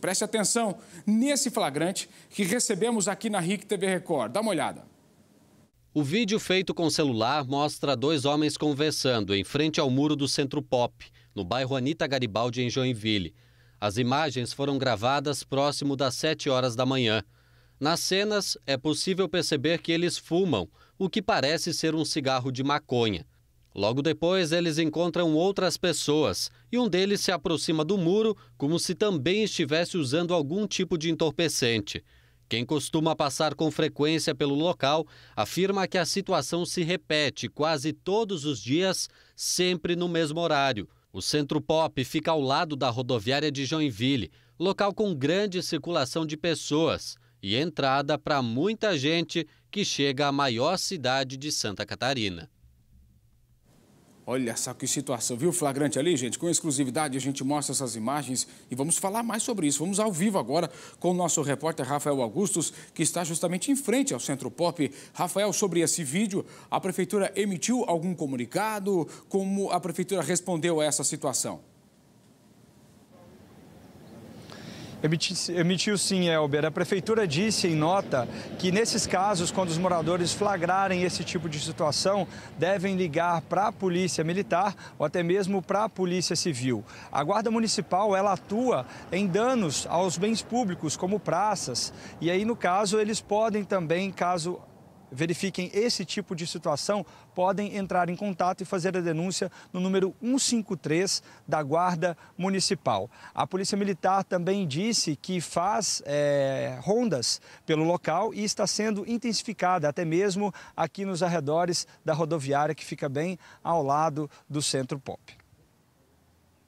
Preste atenção nesse flagrante que recebemos aqui na RIC TV Record. Dá uma olhada. O vídeo feito com celular mostra dois homens conversando em frente ao muro do Centro Pop, no bairro Anita Garibaldi, em Joinville. As imagens foram gravadas próximo das 7 horas da manhã. Nas cenas, é possível perceber que eles fumam, o que parece ser um cigarro de maconha. Logo depois, eles encontram outras pessoas e um deles se aproxima do muro como se também estivesse usando algum tipo de entorpecente. Quem costuma passar com frequência pelo local afirma que a situação se repete quase todos os dias, sempre no mesmo horário. O centro pop fica ao lado da rodoviária de Joinville, local com grande circulação de pessoas e entrada para muita gente que chega à maior cidade de Santa Catarina. Olha só que situação. Viu o flagrante ali, gente? Com exclusividade, a gente mostra essas imagens e vamos falar mais sobre isso. Vamos ao vivo agora com o nosso repórter Rafael Augustos, que está justamente em frente ao Centro Pop. Rafael, sobre esse vídeo, a prefeitura emitiu algum comunicado? Como a prefeitura respondeu a essa situação? emitiu sim, Elber. A prefeitura disse em nota que nesses casos, quando os moradores flagrarem esse tipo de situação, devem ligar para a polícia militar ou até mesmo para a polícia civil. A guarda municipal ela atua em danos aos bens públicos, como praças. E aí, no caso, eles podem também, caso verifiquem esse tipo de situação, podem entrar em contato e fazer a denúncia no número 153 da Guarda Municipal. A Polícia Militar também disse que faz é, rondas pelo local e está sendo intensificada, até mesmo aqui nos arredores da rodoviária que fica bem ao lado do Centro Pop.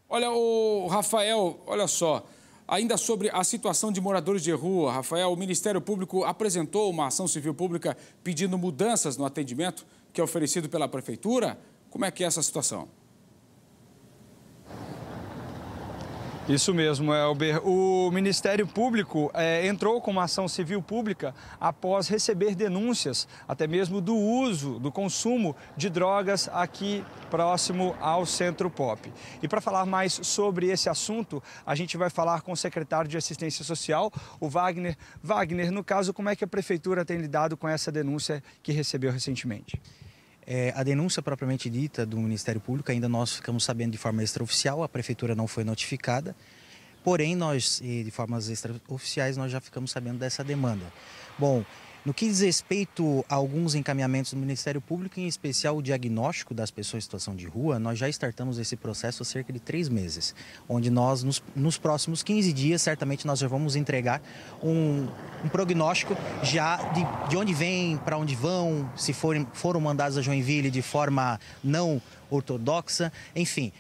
Olha, o Rafael, olha só. Ainda sobre a situação de moradores de rua, Rafael, o Ministério Público apresentou uma ação civil pública pedindo mudanças no atendimento que é oferecido pela Prefeitura. Como é que é essa situação? Isso mesmo, Elber. O Ministério Público é, entrou com uma ação civil pública após receber denúncias, até mesmo do uso, do consumo de drogas aqui próximo ao Centro Pop. E para falar mais sobre esse assunto, a gente vai falar com o secretário de Assistência Social, o Wagner. Wagner, no caso, como é que a Prefeitura tem lidado com essa denúncia que recebeu recentemente? É, a denúncia propriamente dita do Ministério Público, ainda nós ficamos sabendo de forma extraoficial, a prefeitura não foi notificada. Porém, nós, de formas extraoficiais, nós já ficamos sabendo dessa demanda. Bom, no que diz respeito a alguns encaminhamentos do Ministério Público, em especial o diagnóstico das pessoas em situação de rua, nós já startamos esse processo há cerca de três meses, onde nós, nos, nos próximos 15 dias, certamente nós já vamos entregar um, um prognóstico já de, de onde vem, para onde vão, se forem, foram mandados a Joinville de forma não ortodoxa, enfim.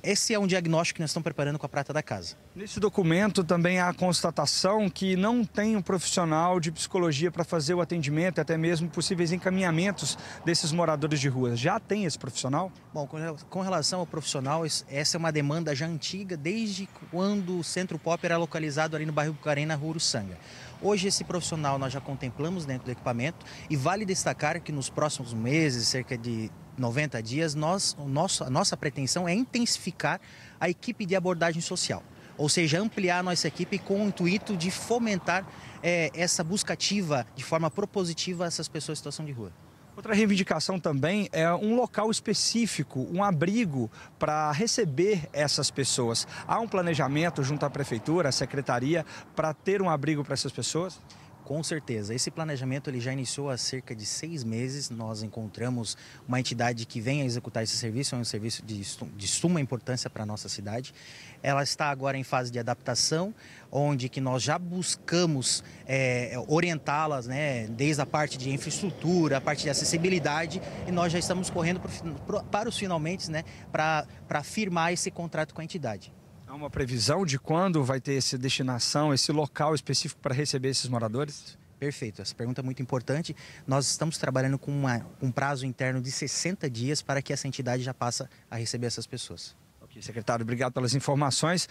Esse é um diagnóstico que nós estamos preparando com a Prata da Casa. Nesse documento também há a constatação que não tem um profissional de psicologia para fazer o atendimento, e até mesmo possíveis encaminhamentos desses moradores de rua. Já tem esse profissional? Bom, com relação ao profissional, essa é uma demanda já antiga, desde quando o Centro Pop era localizado ali no bairro Bucarém, na Rua Uruçanga. Hoje esse profissional nós já contemplamos dentro do equipamento e vale destacar que nos próximos meses, cerca de 90 dias, nós, o nosso, a nossa pretensão é intensificar a equipe de abordagem social ou seja, ampliar a nossa equipe com o intuito de fomentar é, essa busca ativa, de forma propositiva, essas pessoas em situação de rua. Outra reivindicação também é um local específico, um abrigo para receber essas pessoas. Há um planejamento junto à prefeitura, à secretaria, para ter um abrigo para essas pessoas? Com certeza. Esse planejamento ele já iniciou há cerca de seis meses. Nós encontramos uma entidade que vem a executar esse serviço, é um serviço de, de suma importância para a nossa cidade. Ela está agora em fase de adaptação, onde que nós já buscamos é, orientá-las, né, desde a parte de infraestrutura, a parte de acessibilidade, e nós já estamos correndo pro, pro, para os finalmente, né, para firmar esse contrato com a entidade. Há uma previsão de quando vai ter essa destinação, esse local específico para receber esses moradores? Perfeito, essa pergunta é muito importante. Nós estamos trabalhando com uma, um prazo interno de 60 dias para que essa entidade já passe a receber essas pessoas. Ok, secretário, obrigado pelas informações.